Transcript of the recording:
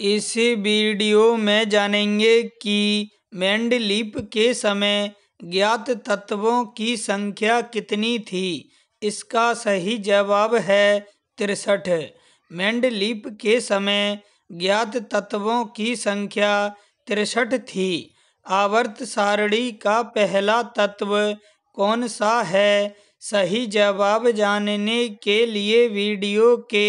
इस वीडियो में जानेंगे कि मेंडलीप के समय ज्ञात तत्वों की संख्या कितनी थी इसका सही जवाब है तिरसठ मेंडलीप के समय ज्ञात तत्वों की संख्या तिरसठ थी आवर्त सारणी का पहला तत्व कौन सा है सही जवाब जानने के लिए वीडियो के